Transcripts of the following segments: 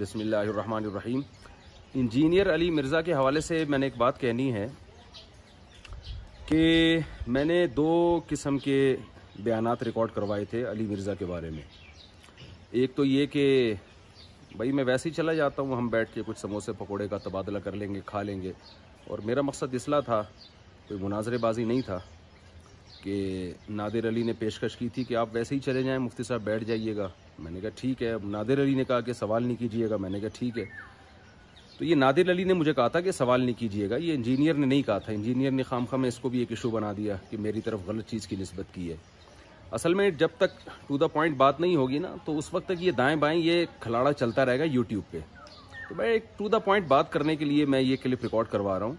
बसमीम इंजीनियर अली मिर्ज़ा के हवाले से मैंने एक बात कहनी है कि मैंने दो किस्म के बयान रिकॉर्ड करवाए थे अली मिर्ज़ा के बारे में एक तो ये कि भाई मैं वैसे ही चला जाता हूँ हम बैठ के कुछ समोसे पकोड़े का तबादला कर लेंगे खा लेंगे और मेरा मकसद इसला था कोई मुनाजरेबाजी नहीं था कि नादिर अली ने पेशकश की थी कि आप वैसे ही चले जाएं मुफ्ती साहब बैठ जाइएगा मैंने कहा ठीक है अब नादिर अली ने कहा कि सवाल नहीं कीजिएगा मैंने कहा ठीक है तो ये नादिर अली ने मुझे कहा था कि सवाल नहीं कीजिएगा ये इंजीनियर ने नहीं कहा था इंजीनियर ने खाम में इसको भी एक इशू बना दिया कि मेरी तरफ गलत चीज़ की नस्बत की है असल में जब तक टू द पॉइंट बात नहीं होगी ना तो उस वक्त तक ये दाएँ बाएँ ये खिलाड़ा चलता रहेगा यूट्यूब पर तो मैं एक टू द पॉइंट बात करने के लिए मैं ये क्लिप रिकॉर्ड करवा रहा हूँ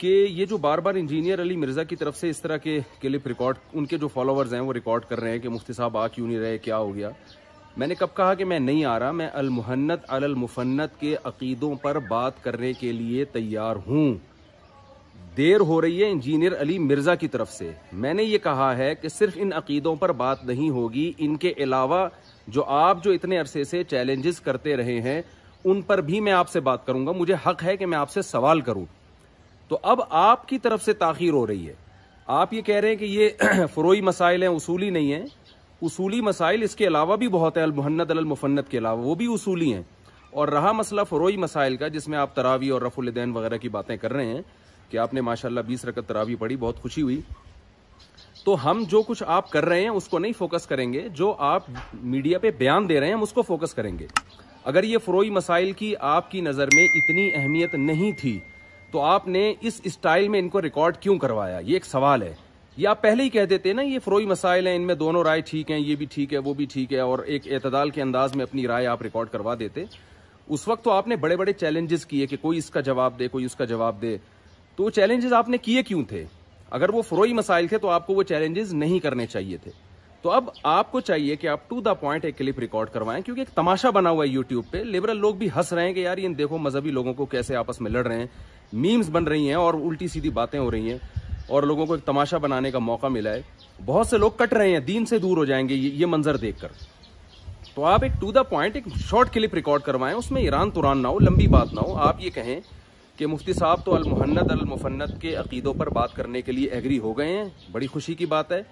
कि ये जो बार बार इंजीनियर अली मिर्ज़ा की तरफ से इस तरह के क्लिप रिकॉर्ड उनके जो फॉलोअर्स हैं वो रिकॉर्ड कर रहे हैं कि मुफ्ती साहब आ क्यों नहीं रहे क्या हो गया मैंने कब कहा कि मैं नहीं आ रहा मैं अलमुहन्नत अलमुफन्नत के अकीदों पर बात करने के लिए तैयार हूँ देर हो रही है इंजीनियर अली मिर्ज़ा की तरफ से मैंने ये कहा है कि सिर्फ इन अकीदों पर बात नहीं होगी इनके अलावा जो आप जो इतने अरसे से चैलेंजेस करते रहे हैं उन पर भी मैं आपसे बात करूंगा मुझे हक है कि मैं आपसे सवाल करूं तो अब आपकी तरफ से ताखिर हो रही है आप ये कह रहे हैं कि ये फ़रोई मसाइल हैं उसूली नहीं हैं उसूली मसाइल इसके अलावा भी बहुत है अलमहन्नत अलमफन्नत के अलावा वो भी उसूली हैं और रहा मसला फ़रोई मसाइल का जिसमें आप तरावी और रफ़ुलदैन वगैरह की बातें कर रहे हैं कि आपने माशाल्लाह बीस रकत तरावी पढ़ी बहुत खुशी हुई तो हम जो कुछ आप कर रहे हैं उसको नहीं फोकस करेंगे जो आप मीडिया पे बयान दे रहे हैं हम उसको फोकस करेंगे अगर ये फ़रोई मसाइल की आपकी नज़र में इतनी अहमियत नहीं थी तो आपने इस स्टाइल में इनको रिकॉर्ड क्यों करवाया ये एक सवाल है ये आप पहले ही कह देते ना ये फ्रोई मसाइल हैं इनमें दोनों राय ठीक हैं ये भी ठीक है वो भी ठीक है और एक एतदाल के अंदाज में अपनी राय आप रिकॉर्ड करवा देते उस वक्त तो आपने बड़े बड़े चैलेंजेस किए कि कोई इसका जवाब दे कोई उसका जवाब दे तो चैलेंजेस आपने किए क्यों थे अगर वो फ्रोई मसाइल थे तो आपको वो चैलेंजेस नहीं करने चाहिए थे तो अब आपको चाहिए कि आप टू द पॉइंट एक क्लिप रिकॉर्ड करवाएं क्योंकि एक तमाशा बना हुआ है यूट्यूब पे लिबरल लोग भी हंस रहे हैं कि यार ये देखो मजहबी लोगों को कैसे आपस में लड़ रहे हैं मीम्स बन रही हैं और उल्टी सीधी बातें हो रही हैं और लोगों को एक तमाशा बनाने का मौका मिला है बहुत से लोग कट रहे हैं दीन से दूर हो जाएंगे ये, ये मंजर देखकर तो आप एक टू द पॉइंट एक शॉर्ट क्लिप रिकॉर्ड करवाएं उसमें ईरान तुरान ना हो लंबी बात ना हो आप ये कहें कि मुफ्ती साहब तो अलमहन्नत अलमुफन्नत के अकीदों पर बात करने के लिए एग्री हो गए हैं बड़ी खुशी की बात है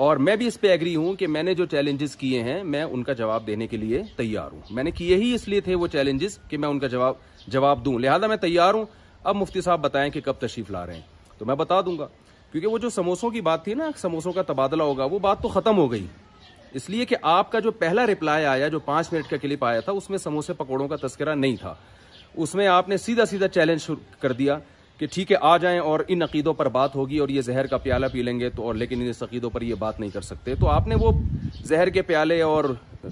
और मैं भी इस पे एग्री हूं कि मैंने जो चैलेंजेस किए हैं मैं उनका जवाब देने के लिए तैयार हूं मैंने किए ही इसलिए थे वो चैलेंजेस कि मैं उनका जवाब जवाब दूं लिहाजा मैं तैयार हूं अब मुफ्ती साहब बताएं कि कब तशरीफ ला रहे हैं तो मैं बता दूंगा क्योंकि वो जो समोसों की बात थी ना समोसों का तबादला होगा वो बात तो ख़त्म हो गई इसलिए कि आपका जो पहला रिप्लाई आया जो पांच मिनट का क्लिप आया था उसमें समोसे पकौड़ों का तस्करा नहीं था उसमें आपने सीधा सीधा चैलेंज कर दिया कि ठीक है आ जाएं और इन अकीदों पर बात होगी और ये जहर का प्याला पी लेंगे तो और लेकिन इन अकीदों पर ये बात नहीं कर सकते तो आपने वो जहर के प्याले और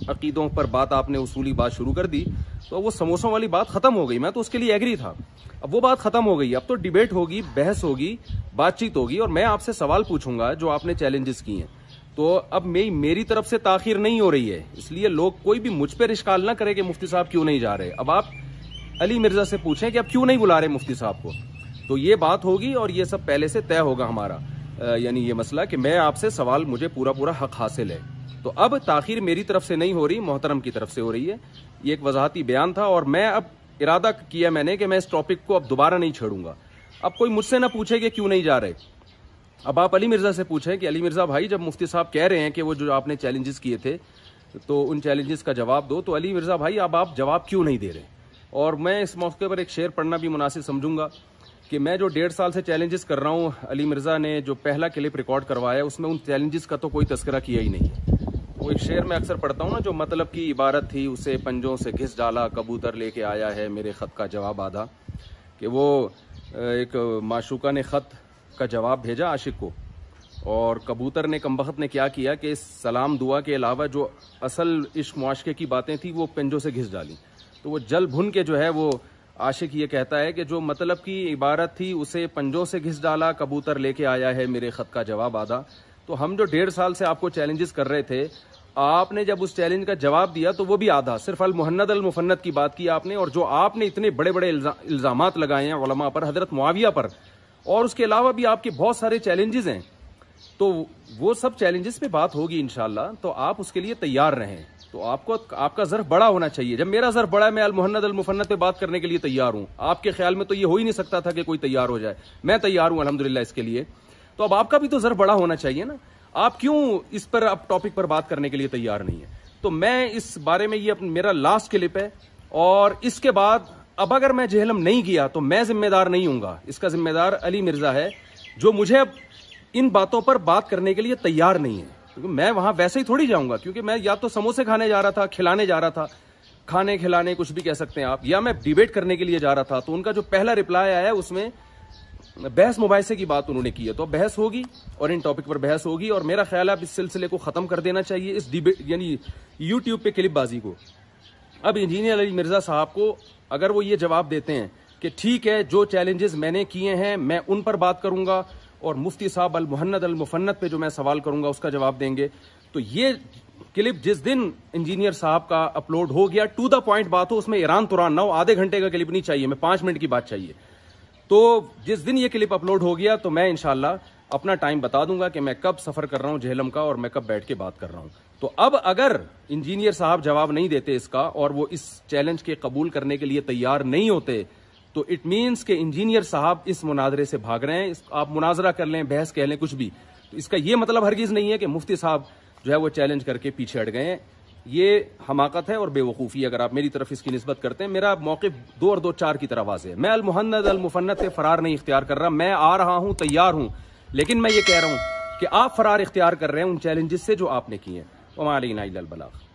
अकीदों पर बात आपने उसूली बात शुरू कर दी तो वो समोसों वाली बात ख़त्म हो गई मैं तो उसके लिए एग्री था अब वो बात ख़त्म हो गई अब तो डिबेट होगी बहस होगी बातचीत होगी और मैं आपसे सवाल पूछूंगा जो आपने चैलेंजेस किए हैं तो अब मेरी मेरी तरफ से ताखिर नहीं हो रही है इसलिए लोग कोई भी मुझ पर इश्काल ना करे कि मुफ्ती साहब क्यों नहीं जा रहे अब आप अली मिर्जा से पूछें कि आप क्यों नहीं बुला रहे मुफ्ती साहब को तो ये बात होगी और ये सब पहले से तय होगा हमारा यानी ये मसला कि मैं आपसे सवाल मुझे पूरा पूरा हक हासिल है तो अब ताखिर मेरी तरफ से नहीं हो रही मोहतरम की तरफ से हो रही है ये एक वजाहती बयान था और मैं अब इरादा किया मैंने कि मैं इस टॉपिक को अब दोबारा नहीं छेड़ूंगा अब कोई मुझसे ना पूछे कि क्यों नहीं जा रहे अब आप अली मिर्ज़ा से पूछें कि अली मिर्ज़ा भाई जब मुफ्ती साहब कह रहे हैं कि वो जो आपने चैलेंजेस किए थे तो उन चैलेंजेस का जवाब दो तो अली मिर्ज़ा भाई अब आप जवाब क्यों नहीं दे रहे और मैं इस मौके पर एक शेर पढ़ना भी मुनासिब समझूंगा कि मैं जो डेढ़ साल से चैलेंजेस कर रहा हूँ अली मिर्ज़ा ने जो पहला क्लिप रिकॉर्ड करवाया उसमें उन चैलेंजेस का तो कोई तस्करा किया ही नहीं वो एक शेर में अक्सर पढ़ता हूँ ना जो मतलब की इबारत थी उसे पंजों से घिस डाला कबूतर लेके आया है मेरे ख़त का जवाब आधा कि वो एक माशूका ने ख़त का जवाब भेजा आशिक को और कबूतर ने कमबख्त ने क्या किया कि सलाम दुआ के अलावा जो असल इश्क मुआशे की बातें थी वो पंजों से घिस डाली तो वो जल भुन के जो है वो आशिक ये कहता है कि जो मतलब की इबारत थी उसे पंजों से घिस डाला कबूतर लेके आया है मेरे ख़त का जवाब आधा तो हम जो डेढ़ साल से आपको चैलेंजेस कर रहे थे आपने जब उस चैलेंज का जवाब दिया तो वो भी आधा सिर्फ अल मुहन्नद अल मुफन्नत की बात की आपने और जो आपने इतने बड़े बड़े इल्ज़ाम लगाए हैं वलमा पर हजरत मुआविया पर और उसके अलावा भी आपके बहुत सारे चैलेंजेस हैं तो वो सब चैलेंजेस पे बात होगी इनशाला तो आप उसके लिए तैयार रहें तो आपको आपका जर्फ बड़ा होना चाहिए जब मेरा जर्फ बड़ा है मैं अल अलमुफन्नत पे बात करने के लिए तैयार हूँ आपके ख्याल में तो ये हो ही नहीं सकता था कि कोई तैयार हो जाए मैं तैयार हूँ अलहमदिल्ला इसके लिए तो अब आपका भी तो जर्फ बड़ा होना चाहिए ना आप क्यों इस पर अब टॉपिक पर बात करने के लिए तैयार नहीं है तो मैं इस बारे में ये मेरा लास्ट क्लिप है और इसके बाद अब अगर मैं जहलम नहीं किया तो मैं जिम्मेदार नहीं हूँ इसका जिम्मेदार अली मिर्जा है जो मुझे अब इन बातों पर बात करने के लिए तैयार नहीं है क्योंकि मैं वहां वैसे ही थोड़ी जाऊंगा क्योंकि मैं या तो समोसे खाने जा रहा था खिलाने जा रहा था खाने खिलाने कुछ भी कह सकते हैं आप या मैं डिबेट करने के लिए जा रहा था तो उनका जो पहला रिप्लाई आया है उसमें बहस से की बात उन्होंने की है तो बहस होगी और इन टॉपिक पर बहस होगी और मेरा ख्याल है अब इस सिलसिले को ख़त्म कर देना चाहिए इस डिबेट यानी यूट्यूब पे क्लिपबाजी को अब इंजीनियर अली मिर्ज़ा साहब को अगर वो ये जवाब देते हैं कि ठीक है जो चैलेंजेस मैंने किए हैं मैं उन पर बात करूंगा और मुफ्ती साहब अल अल मुफन्नत पे जो मैं सवाल करूंगा उसका जवाब देंगे तो ये क्लिप जिस दिन इंजीनियर साहब का अपलोड हो गया टू द पॉइंट बात हो उसमें ईरान तुरान ना हो आधे घंटे का क्लिप नहीं चाहिए मैं पांच मिनट की बात चाहिए तो जिस दिन ये क्लिप अपलोड हो गया तो मैं इनशाला अपना टाइम बता दूंगा कि मैं कब सफ़र कर रहा हूं झेलम का और मैं कब बैठ के बात कर रहा हूं तो अब अगर इंजीनियर साहब जवाब नहीं देते इसका और वो इस चैलेंज के कबूल करने के लिए तैयार नहीं होते तो इट मीन्स के इंजीनियर साहब इस मुनाजरे से भाग रहे हैं आप मुनाजरा कर लें बहस कह लें कुछ भी तो इसका ये मतलब हरगिज़ नहीं है कि मुफ्ती साहब जो है वो चैलेंज करके पीछे हट गए हैं ये हमाकत है और बेवकूफ़ी अगर आप मेरी तरफ इसकी नस्बत करते हैं मेरा मौकफ़ दो और दो चार की तरह वाज है मैं अलमहन्नद अलमुफन्नत से फ़रार नहीं इख्तियार कर रहा मैं आ रहा हूँ तैयार हूँ लेकिन मैं ये कह रहा हूँ कि आप फ़रार इख्तियार कर रहे हैं उन चैलेंजेस से जो आपने किए हैं वमालीना बलाग